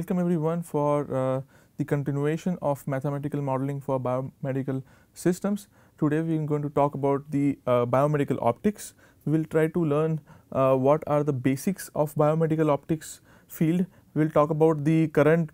welcome everyone for uh, the continuation of mathematical modeling for biomedical systems. Today we are going to talk about the uh, biomedical optics. We will try to learn uh, what are the basics of biomedical optics field. We will talk about the current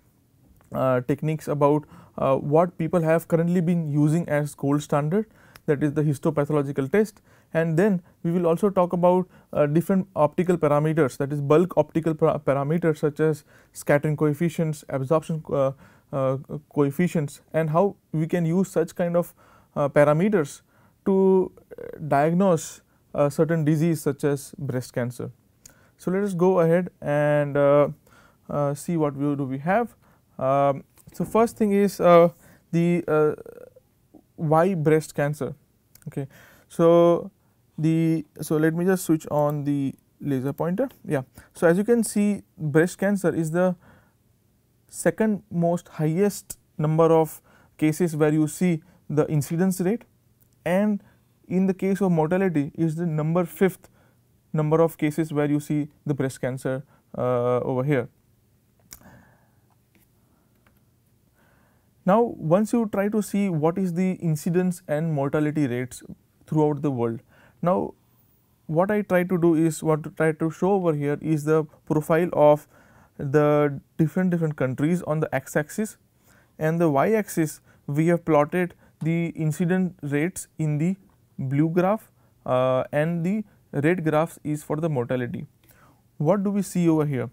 uh, techniques about uh, what people have currently been using as gold standard that is the histopathological test and then we will also talk about uh, different optical parameters that is bulk optical parameters such as scattering coefficients, absorption uh, uh, coefficients and how we can use such kind of uh, parameters to uh, diagnose a certain disease such as breast cancer. So, let us go ahead and uh, uh, see what we do we have. Um, so, first thing is uh, the why breast cancer. Okay. So, the so let me just switch on the laser pointer yeah so as you can see breast cancer is the second most highest number of cases where you see the incidence rate and in the case of mortality is the number fifth number of cases where you see the breast cancer uh, over here. Now once you try to see what is the incidence and mortality rates throughout the world, now, what I try to do is what to try to show over here is the profile of the different different countries on the x axis and the y axis we have plotted the incident rates in the blue graph uh, and the red graphs is for the mortality. What do we see over here?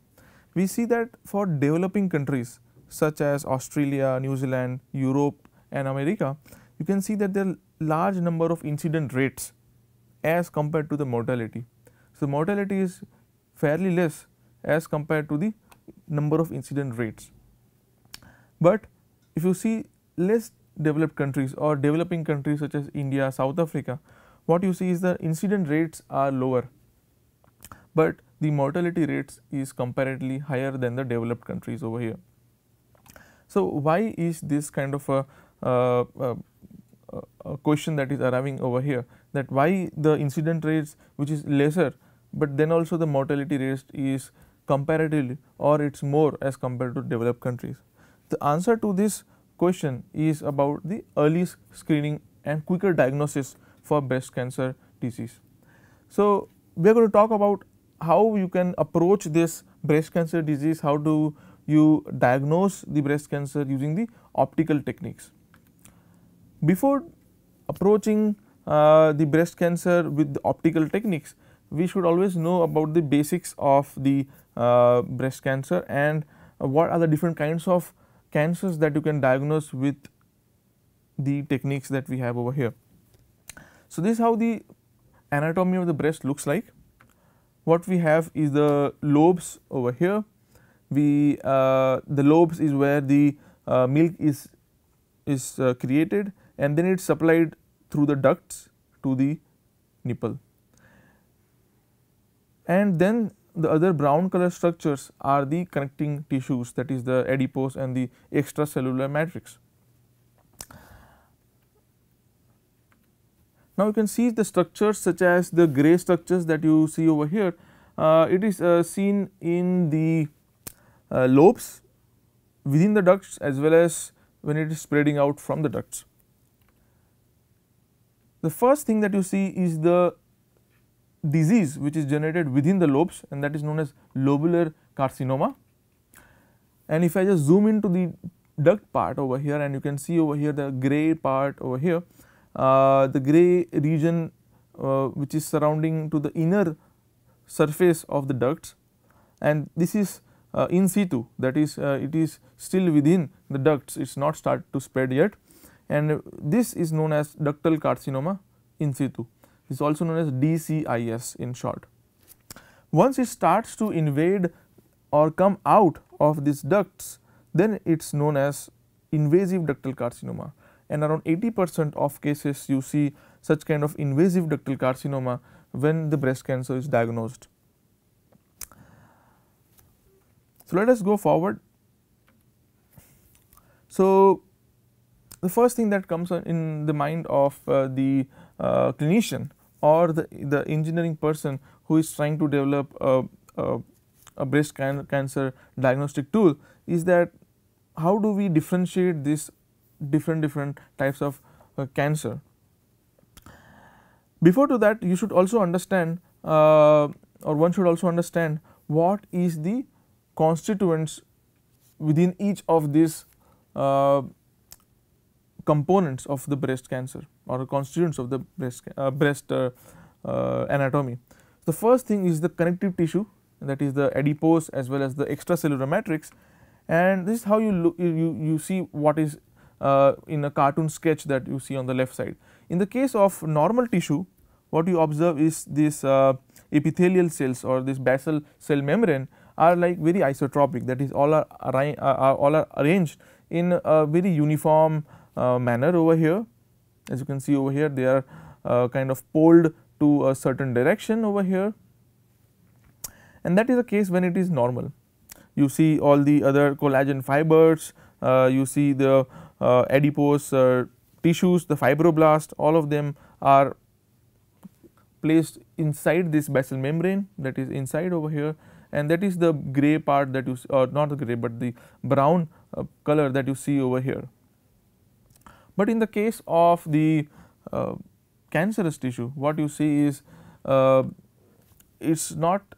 We see that for developing countries such as Australia, New Zealand, Europe and America, you can see that there are large number of incident rates as compared to the mortality. So, mortality is fairly less as compared to the number of incident rates. But if you see less developed countries or developing countries such as India, South Africa, what you see is the incident rates are lower, but the mortality rates is comparatively higher than the developed countries over here. So, why is this kind of a uh, uh, question that is arriving over here that why the incident rates which is lesser, but then also the mortality rate is comparatively or it is more as compared to developed countries. The answer to this question is about the early screening and quicker diagnosis for breast cancer disease. So, we are going to talk about how you can approach this breast cancer disease, how do you diagnose the breast cancer using the optical techniques before approaching uh, the breast cancer with optical techniques, we should always know about the basics of the uh, breast cancer and what are the different kinds of cancers that you can diagnose with the techniques that we have over here. So, this is how the anatomy of the breast looks like. What we have is the lobes over here. We uh, the lobes is where the uh, milk is is uh, created and then it is supplied through the ducts to the nipple. And then the other brown color structures are the connecting tissues that is the adipose and the extracellular matrix. Now, you can see the structures such as the gray structures that you see over here, uh, it is uh, seen in the uh, lobes within the ducts as well as when it is spreading out from the ducts. The first thing that you see is the disease which is generated within the lobes and that is known as lobular carcinoma. And if I just zoom into the duct part over here and you can see over here the gray part over here, uh, the gray region uh, which is surrounding to the inner surface of the ducts and this is uh, in situ that is uh, it is still within the ducts it is not start to spread yet and this is known as ductal carcinoma in situ. It is also known as DCIS in short. Once it starts to invade or come out of these ducts, then it is known as invasive ductal carcinoma and around 80 percent of cases you see such kind of invasive ductal carcinoma when the breast cancer is diagnosed. So, let us go forward. So, the first thing that comes in the mind of uh, the uh, clinician or the, the engineering person who is trying to develop a, a, a breast can cancer diagnostic tool is that how do we differentiate these different different types of uh, cancer. Before to that you should also understand uh, or one should also understand what is the constituents within each of these uh, components of the breast cancer or constituents of the breast, uh, breast uh, uh, anatomy. The first thing is the connective tissue that is the adipose as well as the extracellular matrix and this is how you look you, you see what is uh, in a cartoon sketch that you see on the left side. In the case of normal tissue what you observe is these uh, epithelial cells or this basal cell membrane are like very isotropic that is all are, are uh, all are arranged in a very uniform uh, manner over here. As you can see over here they are uh, kind of pulled to a certain direction over here and that is the case when it is normal. You see all the other collagen fibers, uh, you see the adipose tissues, the fibroblast all of them are placed inside this basal membrane that is inside over here and that is the gray part that you or not the gray but the brown uh, color that you see over here. But in the case of the uh, cancerous tissue what you see is uh, it is not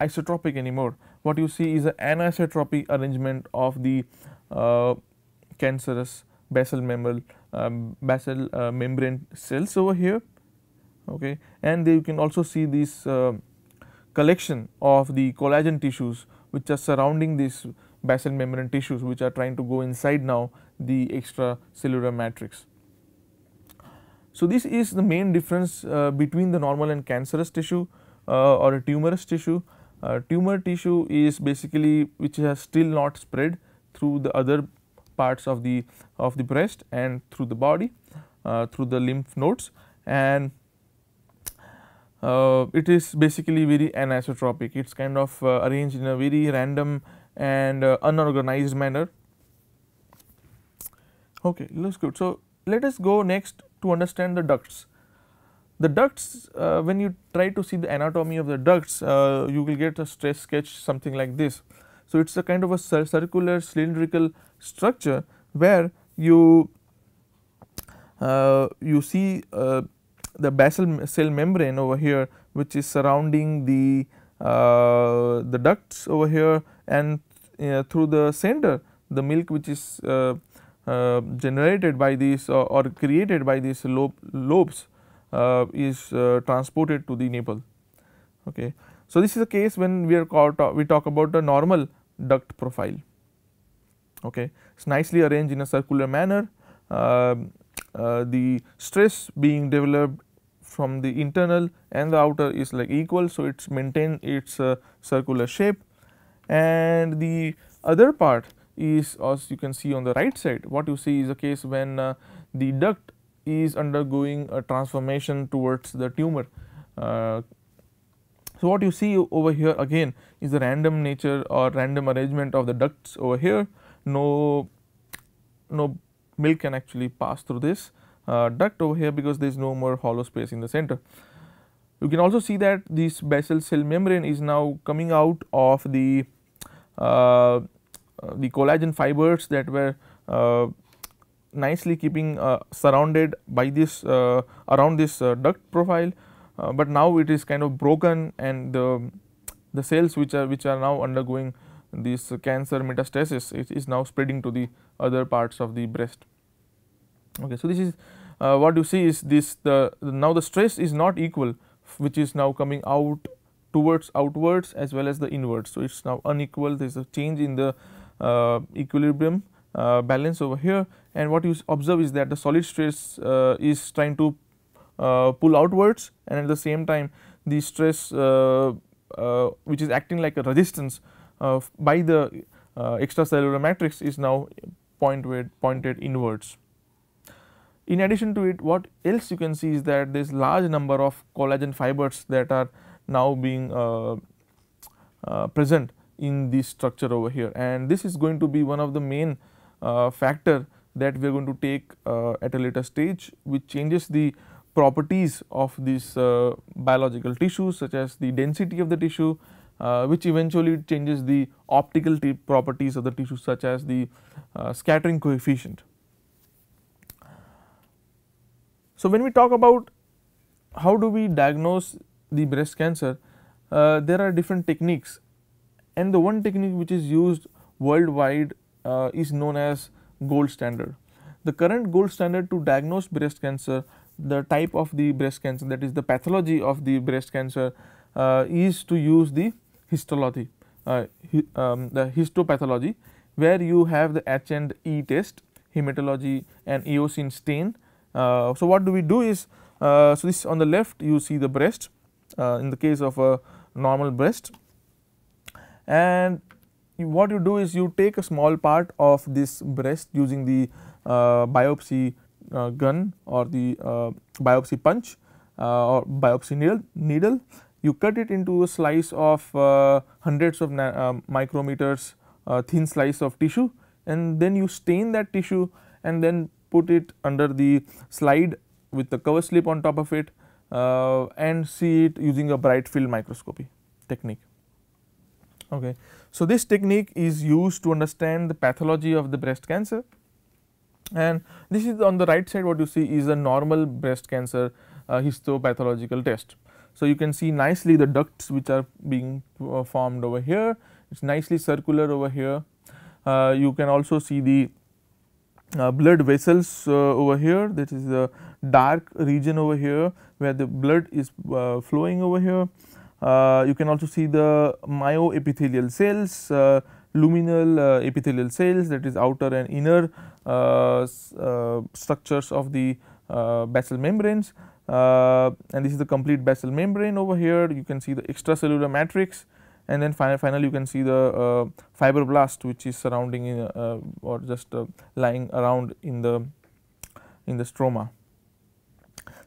isotropic anymore what you see is an anisotropy arrangement of the uh, cancerous basal membrane um, basal uh, membrane cells over here okay and you can also see this uh, collection of the collagen tissues which are surrounding these basal membrane tissues which are trying to go inside now the extracellular matrix. So, this is the main difference uh, between the normal and cancerous tissue uh, or a tumorous tissue. Uh, tumor tissue is basically which has still not spread through the other parts of the of the breast and through the body uh, through the lymph nodes and uh, it is basically very anisotropic it is kind of uh, arranged in a very random and unorganized manner Okay, looks good. So, let us go next to understand the ducts. The ducts, uh, when you try to see the anatomy of the ducts, uh, you will get a stress sketch something like this. So, it is a kind of a circular cylindrical structure where you uh, you see uh, the basal cell membrane over here which is surrounding the uh, the ducts over here and uh, through the center the milk which is uh, generated by these uh, or created by these lobe, lobes uh, is transported to the nipple. Okay. So, this is a case when we are called, we talk about the normal duct profile. Okay. It is nicely arranged in a circular manner, uh, uh, the stress being developed from the internal and the outer is like equal. So, it is maintain its uh, circular shape and the other part is as you can see on the right side what you see is a case when uh, the duct is undergoing a transformation towards the tumor. Uh, so, what you see over here again is the random nature or random arrangement of the ducts over here no, no milk can actually pass through this uh, duct over here because there is no more hollow space in the center. You can also see that this basal cell membrane is now coming out of the uh, uh, the collagen fibers that were uh, nicely keeping uh, surrounded by this around this duct profile, but now it is kind of broken and the the cells which are which are now undergoing this cancer metastasis it is now spreading to the other parts of the breast. Okay, so this is uh, what you see is this the, the, now the stress is not equal which is now coming out towards outwards as well as the inwards. So, it is now unequal there is a change in the uh, equilibrium uh, balance over here and what you observe is that the solid stress uh, is trying to pull outwards and at the same time the stress which is acting like a resistance by the extracellular matrix is now pointed, pointed inwards. In addition to it what else you can see is that there is large number of collagen fibers that are now being uh, uh, present in this structure over here and this is going to be one of the main uh, factor that we are going to take uh, at a later stage which changes the properties of these uh, biological tissues such as the density of the tissue uh, which eventually changes the optical properties of the tissue such as the uh, scattering coefficient. So, when we talk about how do we diagnose the breast cancer, uh, there are different techniques and the one technique which is used worldwide uh, is known as gold standard. The current gold standard to diagnose breast cancer, the type of the breast cancer that is the pathology of the breast cancer uh, is to use the histology, uh, um, the histopathology where you have the H and E test, hematology and eosin stain. Uh, so, what do we do is, uh, so this on the left you see the breast uh, in the case of a normal breast and you, what you do is you take a small part of this breast using the uh, biopsy uh, gun or the uh, biopsy punch uh, or biopsy needle, needle, you cut it into a slice of uh, hundreds of uh, micrometers thin slice of tissue and then you stain that tissue and then put it under the slide with the cover slip on top of it and see it using a bright field microscopy technique. Okay. So, this technique is used to understand the pathology of the breast cancer and this is on the right side what you see is a normal breast cancer uh, histopathological test. So, you can see nicely the ducts which are being uh, formed over here, it is nicely circular over here. Uh, you can also see the uh, blood vessels uh, over here, this is the dark region over here where the blood is uh, flowing over here uh, you can also see the myoepithelial cells, uh, luminal uh, epithelial cells that is outer and inner structures of the basal membranes. and this is the complete basal membrane over here you can see the extracellular matrix and then finally, finally you can see the uh, fibroblast which is surrounding in, uh, or just uh, lying around in the in the stroma.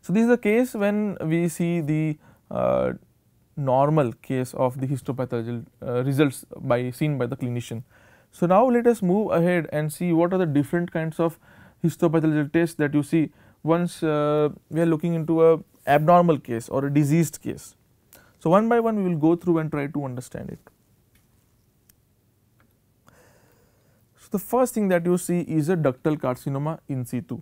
So, this is the case when we see the normal case of the histopathological uh, results by seen by the clinician. So, now let us move ahead and see what are the different kinds of histopathological tests that you see once uh, we are looking into a abnormal case or a diseased case. So, one by one we will go through and try to understand it. So, the first thing that you see is a ductal carcinoma in situ.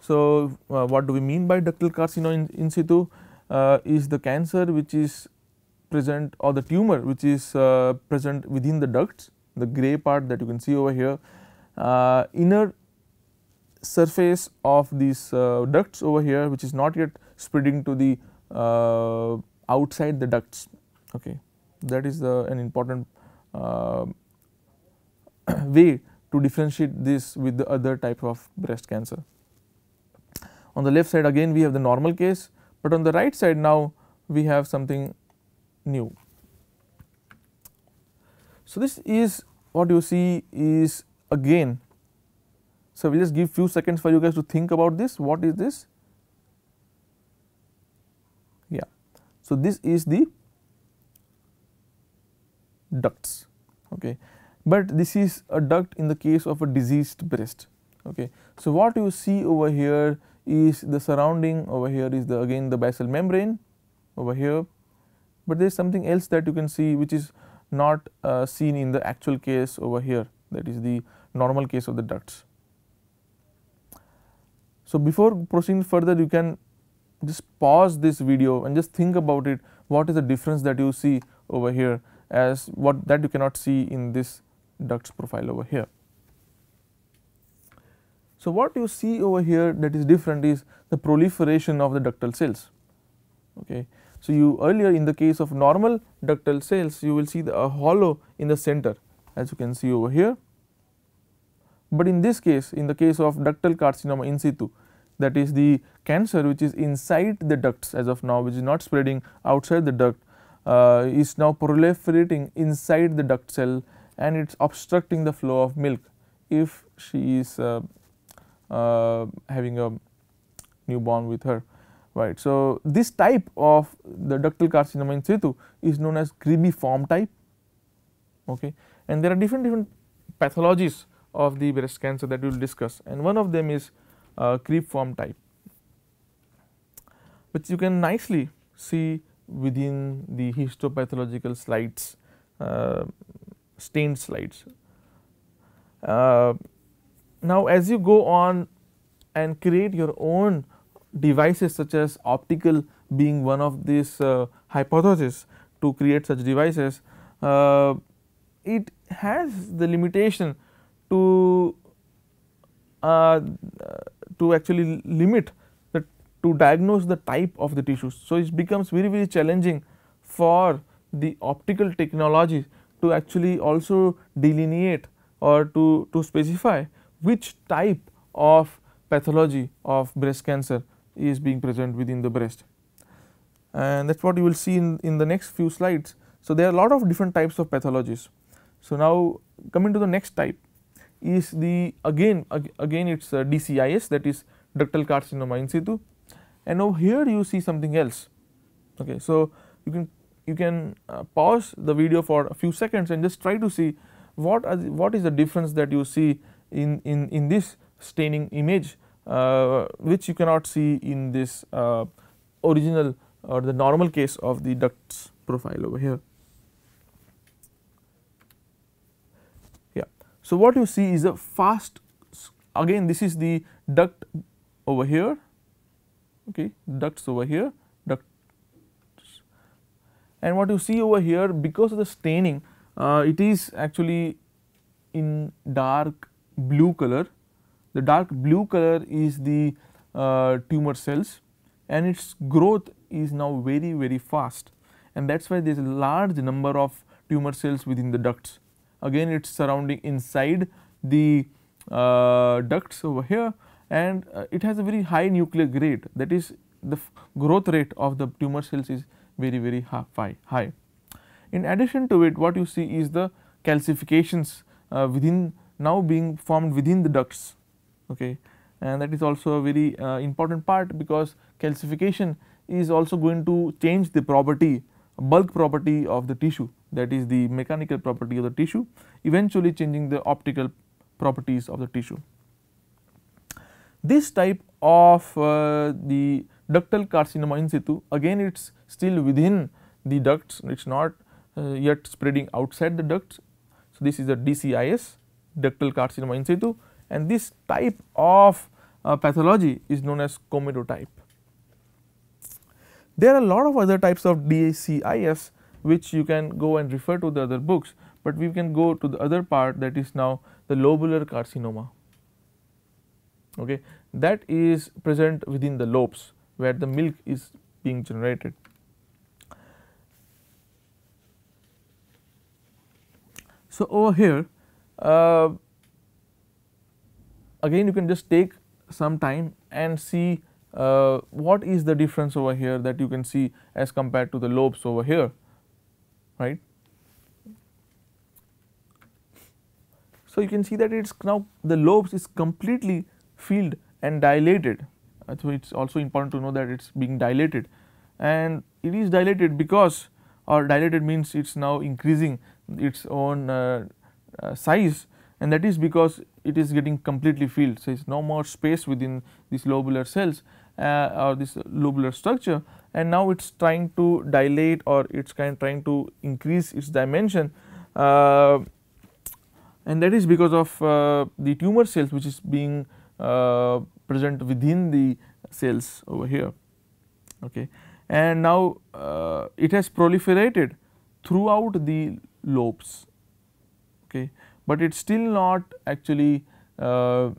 So, uh, what do we mean by ductal carcinoma in, in situ? Uh, is the cancer which is present or the tumor which is uh, present within the ducts the gray part that you can see over here uh, inner surface of these ducts over here which is not yet spreading to the outside the ducts okay that is the an important uh, way to differentiate this with the other type of breast cancer. On the left side again we have the normal case but on the right side now we have something new. So, this is what you see is again. So, we will just give few seconds for you guys to think about this what is this yeah. So, this is the ducts okay, but this is a duct in the case of a diseased breast okay. So, what you see over here is the surrounding over here is the again the basal membrane over here, but there is something else that you can see which is not uh, seen in the actual case over here that is the normal case of the ducts. So, before proceeding further you can just pause this video and just think about it what is the difference that you see over here as what that you cannot see in this ducts profile over here. So, what you see over here that is different is the proliferation of the ductal cells. Okay. So, you earlier in the case of normal ductal cells you will see the, a hollow in the center as you can see over here. But in this case in the case of ductal carcinoma in situ that is the cancer which is inside the ducts as of now which is not spreading outside the duct uh, is now proliferating inside the duct cell and it is obstructing the flow of milk if she is uh, uh, having a newborn with her right. So, this type of the ductal carcinoma in situ is known as Gribi form type okay. and there are different different pathologies of the breast cancer that we will discuss and one of them is uh, creep form type which you can nicely see within the histopathological slides uh, stained slides. Uh, now, as you go on and create your own devices such as optical being one of these uh, hypotheses to create such devices, uh, it has the limitation to uh, to actually limit the to diagnose the type of the tissues. So, it becomes very very challenging for the optical technology to actually also delineate or to, to specify which type of pathology of breast cancer is being present within the breast. And that is what you will see in, in the next few slides. So, there are a lot of different types of pathologies. So, now coming to the next type is the again again it is DCIS that is ductal carcinoma in situ and now here you see something else. Okay. So, you can you can uh, pause the video for a few seconds and just try to see what are the, what is the difference that you see in, in, in this staining image uh, which you cannot see in this uh, original or the normal case of the ducts profile over here. Yeah. So, what you see is a fast again this is the duct over here okay ducts over here ducts and what you see over here because of the staining uh, it is actually in dark blue color. The dark blue color is the uh, tumor cells and its growth is now very very fast and that is why there is a large number of tumor cells within the ducts. Again it is surrounding inside the uh, ducts over here and uh, it has a very high nuclear grade. that is the growth rate of the tumor cells is very very high, high. In addition to it what you see is the calcifications uh, within now being formed within the ducts okay and that is also a very uh, important part because calcification is also going to change the property bulk property of the tissue that is the mechanical property of the tissue eventually changing the optical properties of the tissue. This type of uh, the ductal carcinoma in situ again it is still within the ducts it is not uh, yet spreading outside the ducts. So, this is a DCIS ductal carcinoma in situ and this type of uh, pathology is known as comedotype. There are a lot of other types of DACIS which you can go and refer to the other books, but we can go to the other part that is now the lobular carcinoma. Okay, that is present within the lobes where the milk is being generated. So, over here uh, again you can just take some time and see uh, what is the difference over here that you can see as compared to the lobes over here right. So, you can see that it is now the lobes is completely filled and dilated uh, so it is also important to know that it is being dilated and it is dilated because or dilated means it is now increasing its own uh, uh, size and that is because it is getting completely filled. So, it is no more space within these lobular cells uh, or this lobular structure and now it is trying to dilate or it is kind of trying to increase its dimension uh, and that is because of uh, the tumor cells which is being uh, present within the cells over here. Okay. And now uh, it has proliferated throughout the lobes okay, but it is still not actually uh,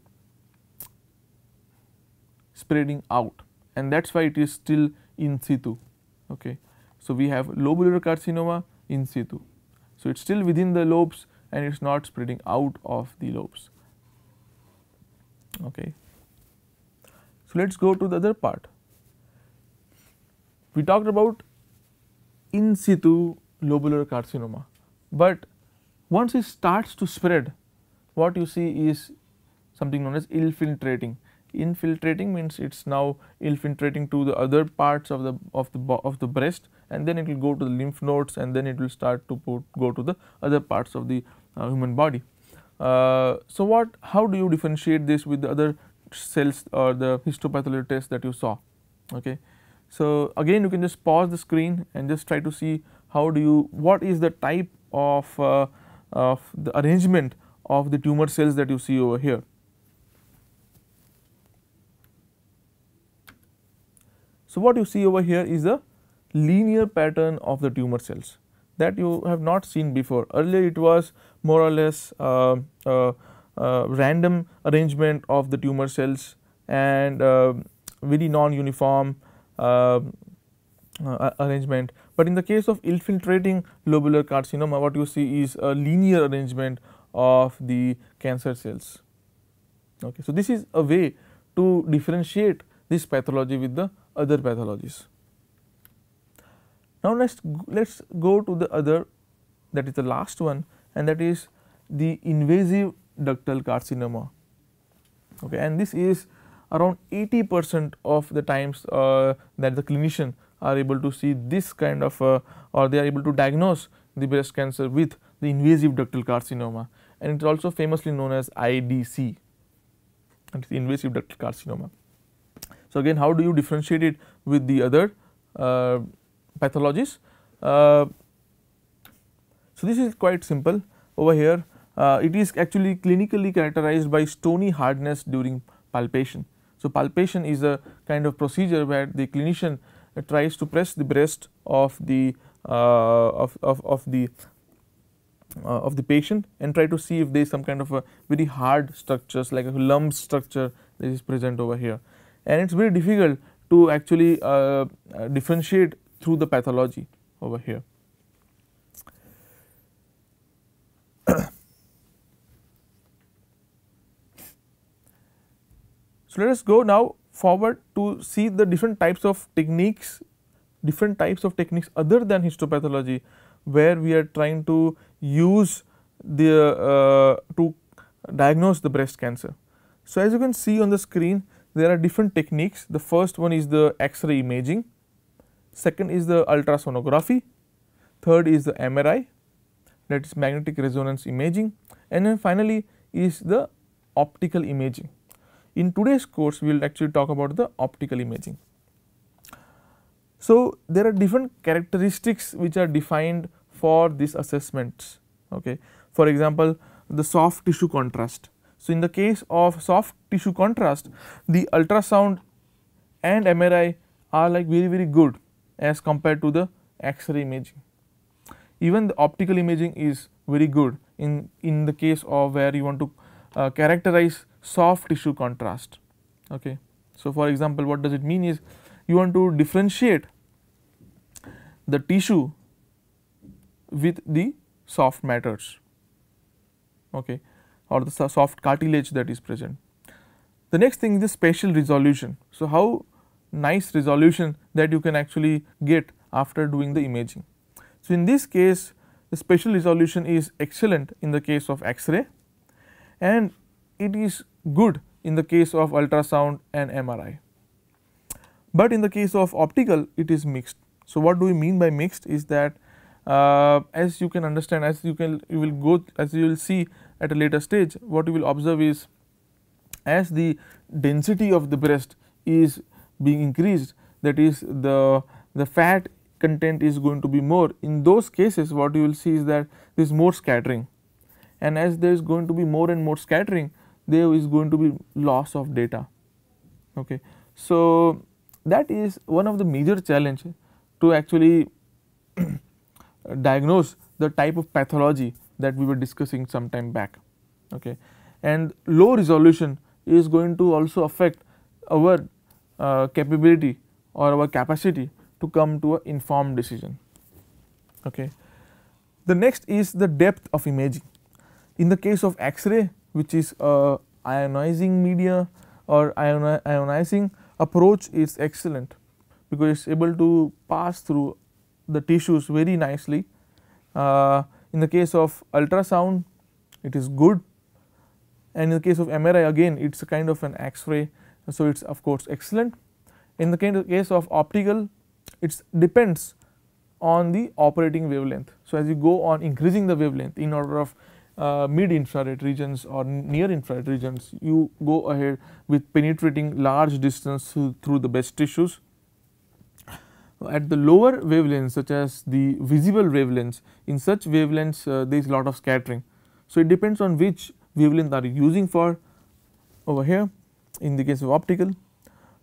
spreading out and that is why it is still in situ. Okay. So, we have lobular carcinoma in situ. So, it is still within the lobes and it is not spreading out of the lobes. Okay. So, let us go to the other part. We talked about in situ lobular carcinoma, but once it starts to spread, what you see is something known as infiltrating. Infiltrating means it's now infiltrating to the other parts of the of the of the breast, and then it will go to the lymph nodes, and then it will start to put, go to the other parts of the uh, human body. Uh, so what? How do you differentiate this with the other cells or the histopathology test that you saw? Okay. So again, you can just pause the screen and just try to see how do you what is the type of uh, of the arrangement of the tumor cells that you see over here. So, what you see over here is a linear pattern of the tumor cells that you have not seen before. Earlier it was more or less uh, uh, uh, random arrangement of the tumor cells and uh, very non uniform uh, uh, arrangement, but in the case of infiltrating lobular carcinoma what you see is a linear arrangement of the cancer cells. Okay. So, this is a way to differentiate this pathology with the other pathologies. Now, let us let us go to the other that is the last one and that is the invasive ductal carcinoma. Okay, and this is around 80 percent of the times uh, that the clinician are able to see this kind of uh, or they are able to diagnose the breast cancer with the invasive ductal carcinoma and it is also famously known as IDC and it is invasive ductal carcinoma. So, again how do you differentiate it with the other uh, pathologies? Uh, so, this is quite simple over here uh, it is actually clinically characterized by stony hardness during palpation. So, palpation is a kind of procedure where the clinician tries to press the breast of the uh, of, of, of the uh, of the patient and try to see if there is some kind of a very hard structures like a lump structure that is present over here. And it is very difficult to actually uh, uh, differentiate through the pathology over here. so, let us go now forward to see the different types of techniques, different types of techniques other than histopathology, where we are trying to use the uh, to diagnose the breast cancer. So, as you can see on the screen, there are different techniques. The first one is the X-ray imaging, second is the ultrasonography, third is the MRI, that is magnetic resonance imaging, and then finally is the optical imaging. In today's course, we will actually talk about the optical imaging. So, there are different characteristics which are defined for these assessments. Okay. For example, the soft tissue contrast. So, in the case of soft tissue contrast, the ultrasound and MRI are like very very good as compared to the X-ray imaging. Even the optical imaging is very good in, in the case of where you want to uh, characterize soft tissue contrast. Okay. So, for example, what does it mean is you want to differentiate the tissue with the soft matters okay, or the soft cartilage that is present. The next thing is the spatial resolution. So, how nice resolution that you can actually get after doing the imaging. So, in this case the spatial resolution is excellent in the case of X-ray and it is good in the case of ultrasound and MRI. But in the case of optical it is mixed. So, what do we mean by mixed is that uh, as you can understand as you can you will go as you will see at a later stage what you will observe is as the density of the breast is being increased that is the the fat content is going to be more in those cases what you will see is that there is more scattering and as there is going to be more and more scattering there is going to be loss of data okay so that is one of the major challenge to actually diagnose the type of pathology that we were discussing some time back okay and low resolution is going to also affect our uh, capability or our capacity to come to an informed decision okay the next is the depth of imaging in the case of x-ray which is ionizing media or ionizing approach is excellent because it is able to pass through the tissues very nicely. Uh, in the case of ultrasound it is good and in the case of MRI again it is a kind of an X-ray so it is of course excellent. In the case of optical it depends on the operating wavelength. So, as you go on increasing the wavelength in order of uh, mid infrared regions or near infrared regions, you go ahead with penetrating large distance through, the best tissues. At the lower wavelengths such as the visible wavelengths, in such wavelengths uh, there is lot of scattering. So, it depends on which wavelength are you using for over here in the case of optical,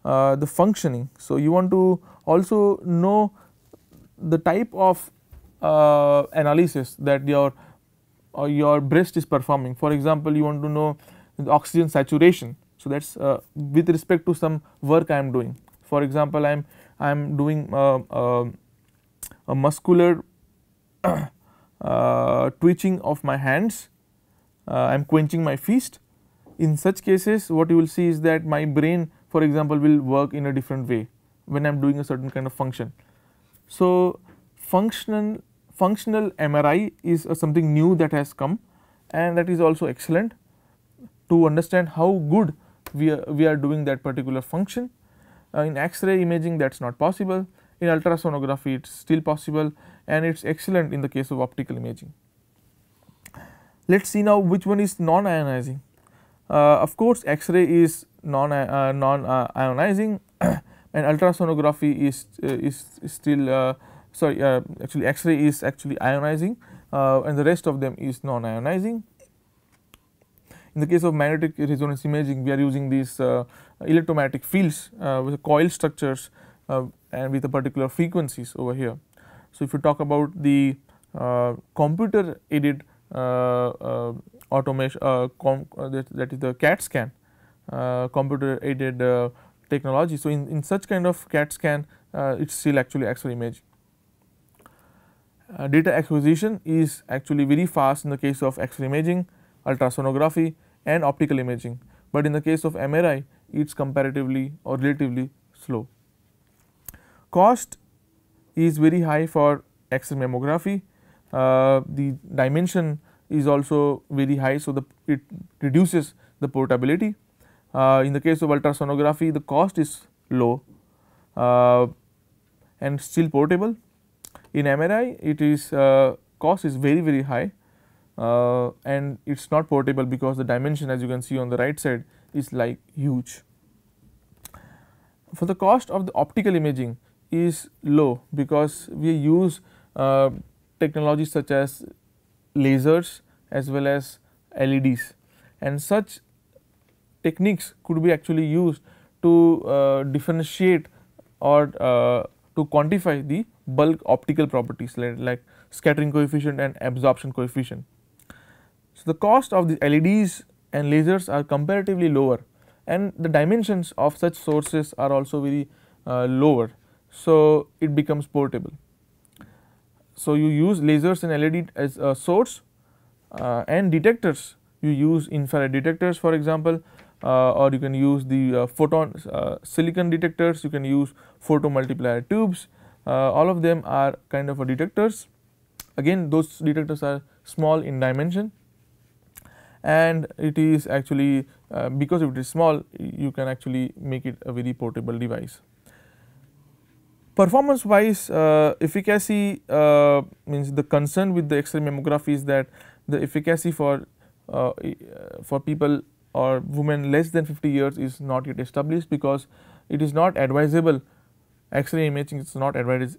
uh, the functioning. So, you want to also know the type of uh, analysis that your or your breast is performing. For example, you want to know the oxygen saturation. So, that is uh, with respect to some work I am doing. For example, I am I am doing uh, uh, a muscular uh, twitching of my hands, uh, I am quenching my fist. In such cases, what you will see is that my brain for example will work in a different way when I am doing a certain kind of function. So, functional functional MRI is uh, something new that has come and that is also excellent to understand how good we are, we are doing that particular function. Uh, in X-ray imaging that is not possible, in ultrasonography it is still possible and it is excellent in the case of optical imaging. Let us see now which one is non-ionizing. Uh, of course, X-ray is non-ionizing non, uh, uh, and ultrasonography is, is, is still sorry uh, actually X-ray is actually ionizing uh, and the rest of them is non-ionizing. In the case of magnetic resonance imaging we are using these uh, electromagnetic fields uh, with coil structures uh, and with the particular frequencies over here. So, if you talk about the uh, computer aided automation com that, that is the CAT scan computer aided technology. So, in, in such kind of CAT scan it is still actually X-ray imaging. Uh, data acquisition is actually very fast in the case of X-ray imaging, ultrasonography and optical imaging, but in the case of MRI it is comparatively or relatively slow. Cost is very high for X-ray mammography, uh, the dimension is also very high. So, the it reduces the portability. Uh, in the case of ultrasonography the cost is low uh, and still portable in MRI it is uh, cost is very very high uh, and it is not portable because the dimension as you can see on the right side is like huge. For the cost of the optical imaging is low because we use uh, technologies such as lasers as well as LEDs and such techniques could be actually used to uh, differentiate or uh, to quantify the bulk optical properties like, like scattering coefficient and absorption coefficient. So, the cost of the LEDs and lasers are comparatively lower and the dimensions of such sources are also very uh, lower. So, it becomes portable. So, you use lasers and LED as a source uh, and detectors you use infrared detectors for example uh, or you can use the uh, photon uh, silicon detectors you can use photomultiplier tubes, uh, all of them are kind of detectors. Again those detectors are small in dimension and it is actually uh, because it is small you can actually make it a very portable device. Performance wise uh, efficacy uh, means the concern with the X-ray mammography is that the efficacy for uh, uh, for people or women less than 50 years is not yet established because it is not advisable X-ray imaging is not advis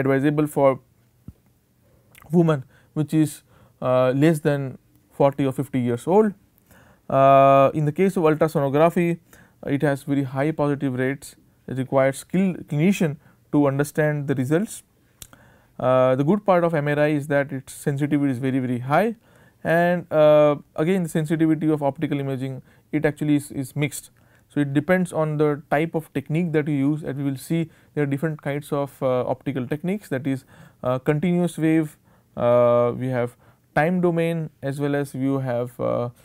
advisable for woman which is uh, less than 40 or 50 years old. Uh, in the case of ultrasonography, uh, it has very high positive rates, it requires skilled clinician to understand the results. Uh, the good part of MRI is that its sensitivity is very very high and uh, again the sensitivity of optical imaging it actually is, is mixed. So, it depends on the type of technique that you use That we will see there are different kinds of uh, optical techniques that is uh, continuous wave, uh, we have time domain as well as you have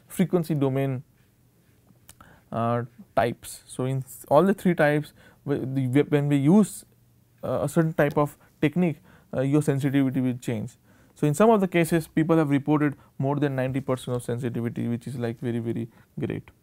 frequency domain types. So, in all the three types when we use a certain type of technique your sensitivity will change. So, in some of the cases people have reported more than 90 percent of sensitivity which is like very very great.